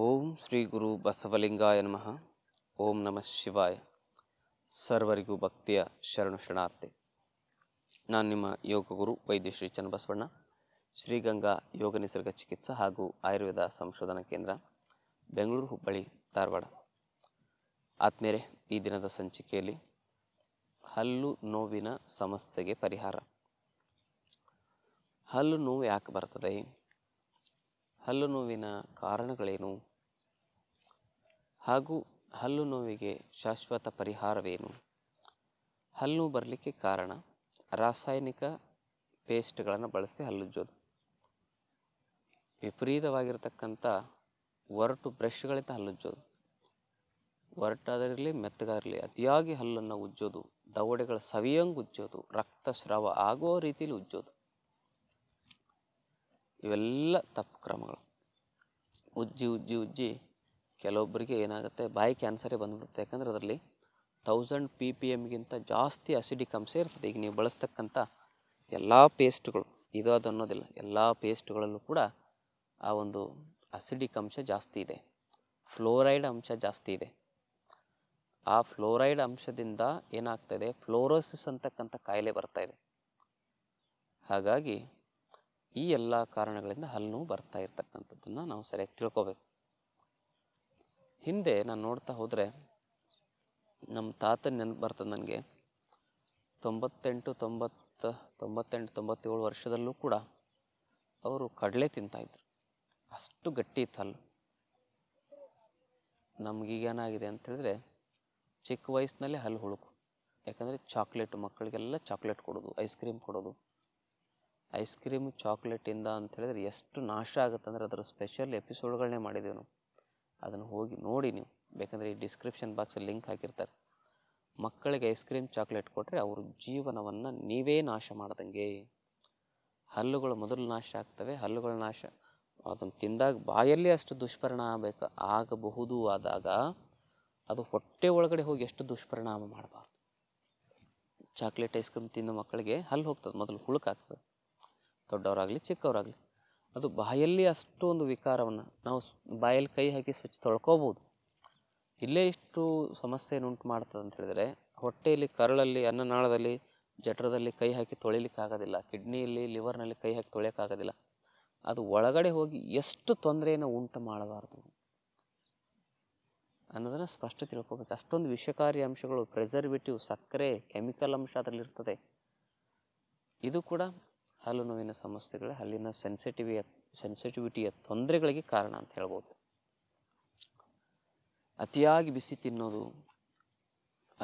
ಓಂ ಶ್ರೀ ಗುರು ಬಸವಲಿಂಗಾಯ ನಮಃ ಓಂ ನಮಃ ಶಿವಾಯ ಸರ್ವರಿಗೂ ಭಕ್ತಿಯ ಶರಣು ಶರಣಾರ್ಥಿ ನಾನು ನಿಮ್ಮ ಯೋಗ ಗುರು ವೈದ್ಯ ಶ್ರೀ ಚನ್ನಬಸವಣ್ಣ ಶ್ರೀಗಂಗಾ ಯೋಗ ನಿಸರ್ಗ ಚಿಕಿತ್ಸಾ ಹಾಗೂ ಆಯುರ್ವೇದ ಸಂಶೋಧನಾ ಕೇಂದ್ರ ಬೆಂಗಳೂರು ಹುಬ್ಬಳ್ಳಿ ಧಾರವಾಡ ಆತ್ಮೇರೆ ಈ ದಿನದ ಸಂಚಿಕೆಯಲ್ಲಿ ಹಲ್ಲು ನೋವಿನ ಸಮಸ್ಯೆಗೆ ಪರಿಹಾರ ಹಲ್ಲು ನೋವು ಯಾಕೆ ಬರ್ತದೆ ಹಲ್ಲು ನೋವಿನ ಕಾರಣಗಳೇನು ಹಾಗೂ ಹಲ್ಲು ನೋವಿಗೆ ಶಾಶ್ವತ ಪರಿಹಾರವೇನು ಹಲ್ಲು ಬರಲಿಕ್ಕೆ ಕಾರಣ ರಾಸಾಯನಿಕ ಪೇಸ್ಟ್ಗಳನ್ನು ಬಳಸಿ ಹಲ್ಲುಜ್ಜೋದು ವಿಪರೀತವಾಗಿರ್ತಕ್ಕಂಥ ಒರಟು ಬ್ರಷ್ಗಳಿಂದ ಹಲ್ಲುಜ್ಜೋದು ಒರಟಾದಿರಲಿ ಮೆತ್ತಗಾದಿರಲಿ ಅತಿಯಾಗಿ ಹಲ್ಲನ್ನು ಉಜ್ಜೋದು ದವಡೆಗಳ ಸವಿಯಂಗೆ ಉಜ್ಜೋದು ರಕ್ತಸ್ರಾವ ಆಗೋ ರೀತಿಯಲ್ಲಿ ಉಜ್ಜೋದು ಇವೆಲ್ಲ ತಪ್ಪು ಕ್ರಮಗಳು ಉಜ್ಜಿ ಉಜ್ಜಿ ಉಜ್ಜಿ ಕೆಲವೊಬ್ಬರಿಗೆ ಏನಾಗುತ್ತೆ ಬಾಯಿ ಕ್ಯಾನ್ಸರೇ ಬಂದ್ಬಿಡುತ್ತೆ ಯಾಕಂದರೆ ಅದರಲ್ಲಿ ತೌಸಂಡ್ ಪಿ ಪಿ ಎಮ್ಗಿಂತ ಜಾಸ್ತಿ ಅಸಿಡಿಕ್ ಅಂಶ ಇರ್ತದೆ ಈಗ ನೀವು ಬಳಸ್ತಕ್ಕಂಥ ಎಲ್ಲ ಪೇಸ್ಟ್ಗಳು ಇದು ಅದು ಅನ್ನೋದಿಲ್ಲ ಎಲ್ಲ ಪೇಸ್ಟ್ಗಳಲ್ಲೂ ಕೂಡ ಆ ಒಂದು ಅಸಿಡಿಕ್ ಅಂಶ ಜಾಸ್ತಿ ಇದೆ ಫ್ಲೋರೈಡ್ ಅಂಶ ಜಾಸ್ತಿ ಇದೆ ಆ ಫ್ಲೋರೈಡ್ ಅಂಶದಿಂದ ಏನಾಗ್ತಾಯಿದೆ ಫ್ಲೋರೋಸಿಸ್ ಅಂತಕ್ಕಂಥ ಕಾಯಿಲೆ ಬರ್ತಾ ಇದೆ ಹಾಗಾಗಿ ಈ ಎಲ್ಲ ಕಾರಣಗಳಿಂದ ಹಲ್ಲು ನೋವು ಬರ್ತಾ ಇರ್ತಕ್ಕಂಥದ್ದನ್ನು ನಾವು ಸರಿಯಾಗಿ ತಿಳ್ಕೋಬೇಕು ಹಿಂದೆ ನಾನು ನೋಡ್ತಾ ಹೋದರೆ ನಮ್ಮ ತಾತ ನೆನಪು ಬರ್ತದೆ ನನಗೆ ತೊಂಬತ್ತೆಂಟು ತೊಂಬತ್ತ ತೊಂಬತ್ತೆಂಟು ತೊಂಬತ್ತೇಳು ವರ್ಷದಲ್ಲೂ ಕೂಡ ಅವರು ಕಡಲೆ ತಿಂತಾಯಿದ್ರು ಅಷ್ಟು ಗಟ್ಟಿ ಇತ್ತು ಹಲ್ಲು ನಮಗೀಗೇನಾಗಿದೆ ಅಂತೇಳಿದ್ರೆ ಚಿಕ್ಕ ವಯಸ್ಸಿನಲ್ಲೇ ಹಲ್ಲು ಹುಳುಕು ಯಾಕಂದರೆ ಚಾಕ್ಲೇಟ್ ಮಕ್ಕಳಿಗೆಲ್ಲ ಚಾಕ್ಲೇಟ್ ಕೊಡೋದು ಐಸ್ ಕ್ರೀಮ್ ಕೊಡೋದು ಐಸ್ ಕ್ರೀಮ್ ಚಾಕ್ಲೇಟಿಂದ ಅಂತ ಹೇಳಿದ್ರೆ ಎಷ್ಟು ನಾಶ ಆಗುತ್ತೆ ಅಂದರೆ ಅದರ ಸ್ಪೆಷಲ್ ಎಪಿಸೋಡ್ಗಳನ್ನೇ ಮಾಡಿದ್ದೀವಿ ನಾವು ಅದನ್ನು ಹೋಗಿ ನೋಡಿ ನೀವು ಬೇಕಂದರೆ ಈ ಡಿಸ್ಕ್ರಿಪ್ಷನ್ ಬಾಕ್ಸಲ್ಲಿ ಲಿಂಕ್ ಹಾಕಿರ್ತಾರೆ ಮಕ್ಕಳಿಗೆ ಐಸ್ ಕ್ರೀಮ್ ಚಾಕ್ಲೇಟ್ ಕೊಟ್ಟರೆ ಅವ್ರ ಜೀವನವನ್ನು ನೀವೇ ನಾಶ ಮಾಡ್ದಂಗೆ ಹಲ್ಲುಗಳು ಮೊದಲು ನಾಶ ಆಗ್ತವೆ ಹಲ್ಲುಗಳ ನಾಶ ಅದನ್ನು ತಿಂದಾಗ ಬಾಯಲ್ಲಿ ಅಷ್ಟು ದುಷ್ಪರಿಣಾಮ ಬೇಕು ಆಗಬಹುದು ಆದಾಗ ಅದು ಹೊಟ್ಟೆ ಒಳಗಡೆ ಹೋಗಿ ಎಷ್ಟು ದುಷ್ಪರಿಣಾಮ ಮಾಡಬಾರ್ದು ಚಾಕ್ಲೇಟ್ ಐಸ್ ಕ್ರೀಮ್ ತಿಂದು ಮಕ್ಕಳಿಗೆ ಹಲ್ಲು ಹೋಗ್ತದೆ ಮೊದಲು ಹುಳುಕಾಗ್ತದೆ ದೊಡ್ಡವರಾಗಲಿ ಚಿಕ್ಕವರಾಗಲಿ ಅದು ಬಾಯಲ್ಲಿ ಅಷ್ಟು ಒಂದು ವಿಕಾರವನ್ನು ನಾವು ಬಾಯಲ್ಲಿ ಕೈ ಹಾಕಿ ಸ್ವಚ್ಛ ತೊಳ್ಕೊಬೋದು ಇಲ್ಲೇ ಇಷ್ಟು ಸಮಸ್ಯೆಯನ್ನು ಉಂಟು ಮಾಡ್ತದೆ ಅಂತ ಹೇಳಿದರೆ ಹೊಟ್ಟೆಯಲ್ಲಿ ಕರಳಲ್ಲಿ ಅನ್ನನಾಳದಲ್ಲಿ ಜಠರದಲ್ಲಿ ಕೈ ಹಾಕಿ ತೊಳಿಲಿಕ್ಕಾಗೋದಿಲ್ಲ ಕಿಡ್ನಿಯಲ್ಲಿ ಲಿವರ್ನಲ್ಲಿ ಕೈ ಹಾಕಿ ತೊಳೆಯೋಕ್ಕಾಗೋದಿಲ್ಲ ಅದು ಒಳಗಡೆ ಹೋಗಿ ಎಷ್ಟು ತೊಂದರೆಯನ್ನು ಉಂಟು ಮಾಡಬಾರ್ದು ಅನ್ನೋದನ್ನು ಸ್ಪಷ್ಟ ತಿಳ್ಕೊಬೇಕು ಅಷ್ಟೊಂದು ವಿಷಕಾರಿ ಅಂಶಗಳು ಪ್ರಿಸರ್ವೇಟಿವ್ ಸಕ್ಕರೆ ಕೆಮಿಕಲ್ ಅಂಶ ಅದರಲ್ಲಿರ್ತದೆ ಇದು ಕೂಡ ಹಲ್ಲು ನೋವಿನ ಸಮಸ್ಯೆಗಳು ಹಲ್ಲಿನ ಸೆನ್ಸಿಟಿವಿಯ ಸೆನ್ಸಿಟಿವಿಟಿಯ ತೊಂದರೆಗಳಿಗೆ ಕಾರಣ ಅಂತ ಹೇಳ್ಬೋದು ಅತಿಯಾಗಿ ಬಿಸಿ ತಿನ್ನೋದು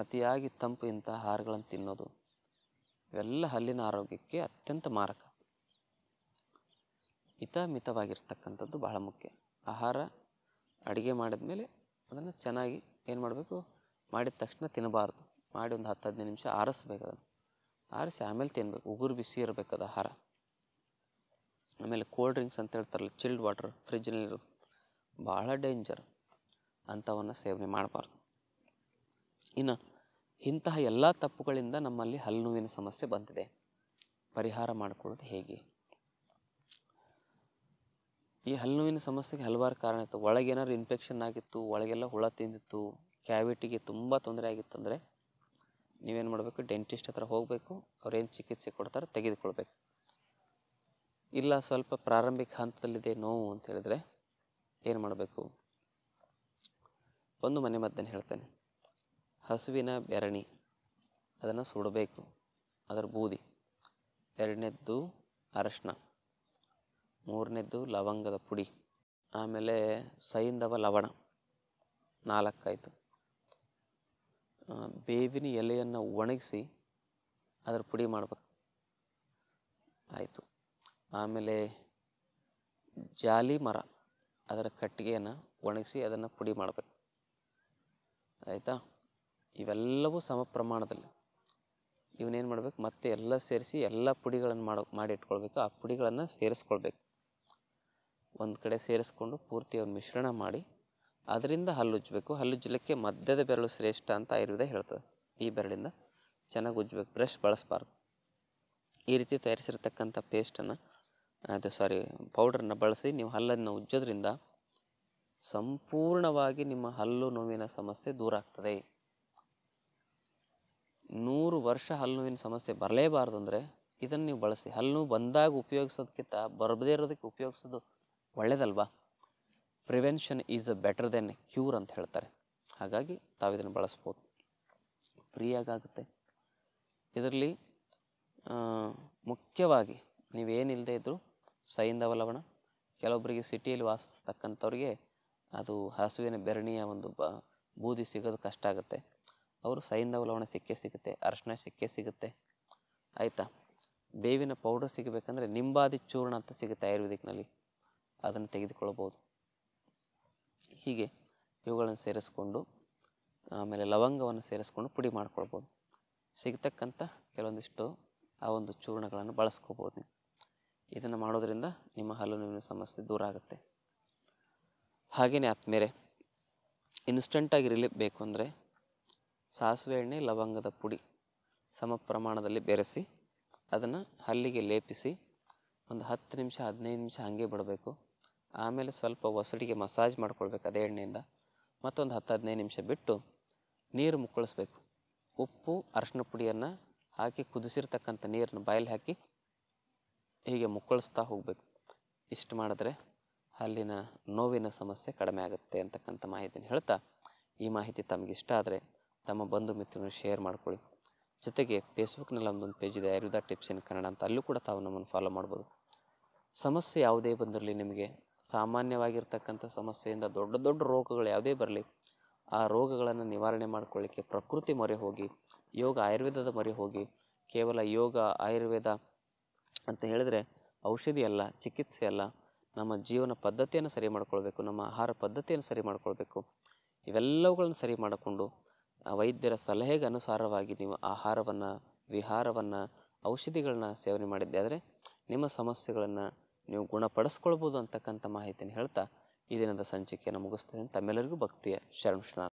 ಅತಿಯಾಗಿ ತಂಪು ಇಂಥ ಆಹಾರಗಳನ್ನು ತಿನ್ನೋದು ಇವೆಲ್ಲ ಹಲ್ಲಿನ ಆರೋಗ್ಯಕ್ಕೆ ಅತ್ಯಂತ ಮಾರಕ ಹಿತ ಮಿತವಾಗಿರ್ತಕ್ಕಂಥದ್ದು ಬಹಳ ಮುಖ್ಯ ಆಹಾರ ಅಡುಗೆ ಮಾಡಿದ ಮೇಲೆ ಅದನ್ನು ಚೆನ್ನಾಗಿ ಏನು ಮಾಡಬೇಕು ಮಾಡಿದ ತಕ್ಷಣ ತಿನ್ನಬಾರ್ದು ಮಾಡಿ ಒಂದು ಹತ್ತು ಹದಿನೈದು ನಿಮಿಷ ಆರಿಸ್ಬೇಕು ಅದನ್ನು ಆರಿಸಿ ಆಮೇಲೆ ತಿನ್ಬೇಕು ಉಗುರು ಬಿಸಿ ಅದು ಆಹಾರ ಆಮೇಲೆ ಕೋಲ್ಡ್ ಡ್ರಿಂಕ್ಸ್ ಅಂತ ಹೇಳ್ತಾರಲ್ಲ ಚಿಲ್ಡ್ ವಾಟರ್ ಫ್ರಿಜ್ನಲ್ಲಿರೋದು ಭಾಳ ಡೇಂಜರ್ ಅಂಥವನ್ನು ಸೇವನೆ ಮಾಡಬಾರ್ದು ಇನ್ನು ಇಂತಹ ಎಲ್ಲ ತಪ್ಪುಗಳಿಂದ ನಮ್ಮಲ್ಲಿ ಹಲ್ಲು ಸಮಸ್ಯೆ ಬಂದಿದೆ ಪರಿಹಾರ ಮಾಡಿಕೊಳ್ಳೋದು ಹೇಗೆ ಈ ಹಲ್ಲು ಸಮಸ್ಯೆಗೆ ಹಲವಾರು ಕಾರಣ ಇತ್ತು ಒಳಗೇನಾದ್ರು ಇನ್ಫೆಕ್ಷನ್ ಆಗಿತ್ತು ಒಳಗೆಲ್ಲ ಹುಳ ತಿಂದಿತ್ತು ಕ್ಯಾವಿಟಿಗೆ ತುಂಬ ತೊಂದರೆ ಆಗಿತ್ತಂದರೆ ನೀವೇನು ಮಾಡಬೇಕು ಡೆಂಟಿಸ್ಟ್ ಹತ್ರ ಹೋಗಬೇಕು ಅವ್ರೇನು ಚಿಕಿತ್ಸೆ ಕೊಡ್ತಾರೋ ತೆಗೆದುಕೊಳ್ಬೇಕು ಇಲ್ಲ ಸ್ವಲ್ಪ ಪ್ರಾರಂಭಿಕ ಹಂತದಲ್ಲಿದೆ ನೋವು ಅಂತ ಹೇಳಿದ್ರೆ ಏನು ಮಾಡಬೇಕು ಒಂದು ಮನೆ ಮದ್ದನ್ನು ಹೇಳ್ತೇನೆ ಹಸುವಿನ ಬೆರಣಿ ಅದನ್ನು ಸುಡಬೇಕು ಅದರ ಬೂದಿ ಎರಡನೇದ್ದು ಅರಶಿನ ಮೂರನೇದ್ದು ಲವಂಗದ ಪುಡಿ ಆಮೇಲೆ ಸೈಂದವ ಲವಣ ನಾಲ್ಕಾಯಿತು ಬೇವಿನ ಎಲೆಯನ್ನು ಒಣಗಿಸಿ ಅದರ ಪುಡಿ ಮಾಡ್ಬೇಕು ಆಯಿತು ಆಮೇಲೆ ಜಾಲಿ ಮರ ಅದರ ಕಟ್ಟಿಗೆಯನ್ನು ಒಣಗಿಸಿ ಅದನ್ನು ಪುಡಿ ಮಾಡಬೇಕು ಆಯಿತಾ ಇವೆಲ್ಲವೂ ಸಮ ಪ್ರಮಾಣದಲ್ಲಿ ಇವನೇನು ಮಾಡಬೇಕು ಮತ್ತೆ ಎಲ್ಲ ಸೇರಿಸಿ ಎಲ್ಲ ಪುಡಿಗಳನ್ನು ಮಾಡ ಮಾಡಿ ಇಟ್ಕೊಳ್ಬೇಕು ಆ ಪುಡಿಗಳನ್ನು ಸೇರಿಸ್ಕೊಳ್ಬೇಕು ಒಂದು ಕಡೆ ಸೇರಿಸ್ಕೊಂಡು ಪೂರ್ತಿ ಅವ್ನ ಮಿಶ್ರಣ ಮಾಡಿ ಅದರಿಂದ ಹಲ್ಲುಜ್ಜಬೇಕು ಹಲ್ಲುಜ್ಜಲಿಕ್ಕೆ ಮಧ್ಯದ ಬೆರಳು ಶ್ರೇಷ್ಠ ಅಂತ ಆಯುರ್ವೇದ ಹೇಳ್ತದೆ ಈ ಬೆರಳಿಂದ ಚೆನ್ನಾಗಿ ಉಜ್ಜಬೇಕು ಬ್ರಷ್ ಬಳಸಬಾರ್ದು ಈ ರೀತಿ ತಯಾರಿಸಿರ್ತಕ್ಕಂಥ ಪೇಸ್ಟನ್ನು ಅದು ಸಾರಿ ಪೌಡ್ರನ್ನು ಬಳಸಿ ನೀವು ಹಲ್ಲನ್ನು ಉಜ್ಜೋದ್ರಿಂದ ಸಂಪೂರ್ಣವಾಗಿ ನಿಮ್ಮ ಹಲ್ಲು ನೋವಿನ ಸಮಸ್ಯೆ ದೂರ ಆಗ್ತದೆ ನೂರು ವರ್ಷ ಹಲ್ಲು ನೋವಿನ ಸಮಸ್ಯೆ ಬರಲೇಬಾರ್ದು ಅಂದರೆ ಇದನ್ನು ನೀವು ಬಳಸಿ ಹಲ್ಲು ಬಂದಾಗ ಉಪಯೋಗಿಸೋದಕ್ಕಿಂತ ಬರಬದೇ ಇರೋದಕ್ಕೆ ಉಪಯೋಗಿಸೋದು ಒಳ್ಳೆಯದಲ್ವಾ prevention is a better than cure ಅಂತ ಹೇಳ್ತಾರೆ ಹಾಗಾಗಿ ತಾವು ಇದನ್ನು ಬಳಸ್ಬೋದು ಫ್ರೀಯಾಗುತ್ತೆ ಇದರಲ್ಲಿ ಮುಖ್ಯವಾಗಿ ನೀವೇನಿಲ್ಲದೆ ಇದ್ದರೂ ಸೈಂದ ಲವಣ ಕೆಲವೊಬ್ಬರಿಗೆ ಸಿಟಿಯಲ್ಲಿ ವಾಸಿಸ್ತಕ್ಕಂಥವ್ರಿಗೆ ಅದು ಹಸುವಿನ ಬೆರಣಿಯ ಒಂದು ಬ ಬೂದಿ ಸಿಗೋದು ಕಷ್ಟ ಆಗುತ್ತೆ ಅವರು ಸೈಂದ ಅವಲವಣ ಸಿಕ್ಕೇ ಸಿಗುತ್ತೆ ಅರಶಿನ ಸಿಕ್ಕೇ ಸಿಗುತ್ತೆ ಆಯಿತಾ ಬೇವಿನ ಪೌಡರ್ ಸಿಗಬೇಕಂದ್ರೆ ನಿಂಬಾದಿ ಚೂರ್ಣ ಅಂತ ಸಿಗುತ್ತೆ ಆಯುರ್ವೇದಿಕ್ನಲ್ಲಿ ಅದನ್ನು ತೆಗೆದುಕೊಳ್ಬೋದು ಹೀಗೆ ಇವುಗಳನ್ನು ಸೇರಿಸ್ಕೊಂಡು ಆಮೇಲೆ ಲವಂಗವನ್ನು ಸೇರಿಸ್ಕೊಂಡು ಪುಡಿ ಮಾಡ್ಕೊಳ್ಬೋದು ಸಿಗ್ತಕ್ಕಂಥ ಕೆಲವೊಂದಿಷ್ಟು ಆ ಒಂದು ಚೂರ್ಣಗಳನ್ನು ಬಳಸ್ಕೋಬೋದು ನೀವು ಇದನ್ನು ಮಾಡೋದರಿಂದ ನಿಮ್ಮ ಹಲ್ಲು ನೋವಿನ ಸಮಸ್ಯೆ ದೂರ ಆಗುತ್ತೆ ಹಾಗೆಯೇ ಆತ್ಮೇರೆ ಇನ್ಸ್ಟೆಂಟಾಗಿ ರಿಲೀಫ್ ಬೇಕು ಅಂದರೆ ಸಾಸಿವೆ ಎಣ್ಣೆ ಲವಂಗದ ಪುಡಿ ಸಮ ಪ್ರಮಾಣದಲ್ಲಿ ಬೆರೆಸಿ ಅದನ್ನು ಹಲ್ಲಿಗೆ ಲೇಪಿಸಿ ಒಂದು ಹತ್ತು ನಿಮಿಷ ಹದಿನೈದು ನಿಮಿಷ ಹಾಗೆ ಬಿಡಬೇಕು ಆಮೇಲೆ ಸ್ವಲ್ಪ ಒಸಡಿಗೆ ಮಸಾಜ್ ಮಾಡ್ಕೊಳ್ಬೇಕು ಅದೇ ಎಣ್ಣೆಯಿಂದ ಮತ್ತೊಂದು ಹತ್ತು ಹದಿನೈದು ನಿಮಿಷ ಬಿಟ್ಟು ನೀರು ಮುಕ್ಕಳಿಸ್ಬೇಕು ಉಪ್ಪು ಅರಶಿನ ಪುಡಿಯನ್ನು ಹಾಕಿ ಕುದಿಸಿರ್ತಕ್ಕಂಥ ನೀರನ್ನು ಬಾಯಲ್ಲಿ ಹಾಕಿ ಹೀಗೆ ಮುಕ್ಕಳಿಸ್ತಾ ಹೋಗಬೇಕು ಇಷ್ಟು ಮಾಡಿದ್ರೆ ಅಲ್ಲಿನ ನೋವಿನ ಸಮಸ್ಯೆ ಕಡಿಮೆ ಆಗುತ್ತೆ ಅಂತಕ್ಕಂಥ ಮಾಹಿತಿನ ಹೇಳ್ತಾ ಈ ಮಾಹಿತಿ ಇಷ್ಟ ಆದರೆ ತಮ್ಮ ಬಂಧು ಮಿತ್ರರನ್ನು ಶೇರ್ ಮಾಡ್ಕೊಳ್ಳಿ ಜೊತೆಗೆ ಫೇಸ್ಬುಕ್ನಲ್ಲಿ ಒಂದೊಂದು ಪೇಜ್ ಇದೆ ಆಯುರ್ವೇದ ಟಿಪ್ಸ್ ಇನ್ ಕನ್ನಡ ಅಂತ ಅಲ್ಲೂ ಕೂಡ ತಾವು ನಮ್ಮನ್ನು ಫಾಲೋ ಮಾಡ್ಬೋದು ಸಮಸ್ಯೆ ಯಾವುದೇ ಬಂದಿರಲಿ ನಿಮಗೆ ಸಾಮಾನ್ಯವಾಗಿರ್ತಕ್ಕಂಥ ಸಮಸ್ಯೆಯಿಂದ ದೊಡ್ಡ ದೊಡ್ಡ ರೋಗಗಳು ಯಾವುದೇ ಬರಲಿ ಆ ರೋಗಗಳನ್ನು ನಿವಾರಣೆ ಮಾಡಿಕೊಳ್ಳಿಕ್ಕೆ ಪ್ರಕೃತಿ ಮೊರೆ ಹೋಗಿ ಯೋಗ ಆಯುರ್ವೇದದ ಮೊರೆ ಹೋಗಿ ಕೇವಲ ಯೋಗ ಆಯುರ್ವೇದ ಅಂತ ಹೇಳಿದ್ರೆ ಔಷಧಿ ಅಲ್ಲ ಚಿಕಿತ್ಸೆ ಅಲ್ಲ ನಮ್ಮ ಜೀವನ ಪದ್ಧತಿಯನ್ನು ಸರಿ ಮಾಡ್ಕೊಳ್ಬೇಕು ನಮ್ಮ ಆಹಾರ ಪದ್ಧತಿಯನ್ನು ಸರಿ ಮಾಡ್ಕೊಳ್ಬೇಕು ಇವೆಲ್ಲವುಗಳನ್ನು ಸರಿ ಮಾಡಿಕೊಂಡು ವೈದ್ಯರ ಸಲಹೆಗೆ ಅನುಸಾರವಾಗಿ ನೀವು ಆಹಾರವನ್ನು ವಿಹಾರವನ್ನು ಔಷಧಿಗಳನ್ನ ಸೇವನೆ ಮಾಡಿದ್ದೆ ಆದರೆ ನಿಮ್ಮ ಸಮಸ್ಯೆಗಳನ್ನು ನೀವು ಗುಣಪಡಿಸ್ಕೊಳ್ಬೋದು ಅಂತಕ್ಕಂಥ ಮಾಹಿತಿಯನ್ನು ಹೇಳ್ತಾ ಈ ದಿನದ ಸಂಚಿಕೆಯನ್ನು ಮುಗಿಸ್ತೇನೆ ತಮ್ಮೆಲ್ಲರಿಗೂ ಭಕ್ತಿಯ ಶರಣ